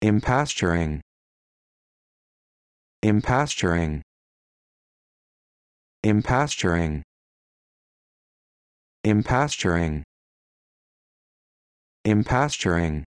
Impasturing. Impasturing. Impasturing. Impasturing. Impasturing.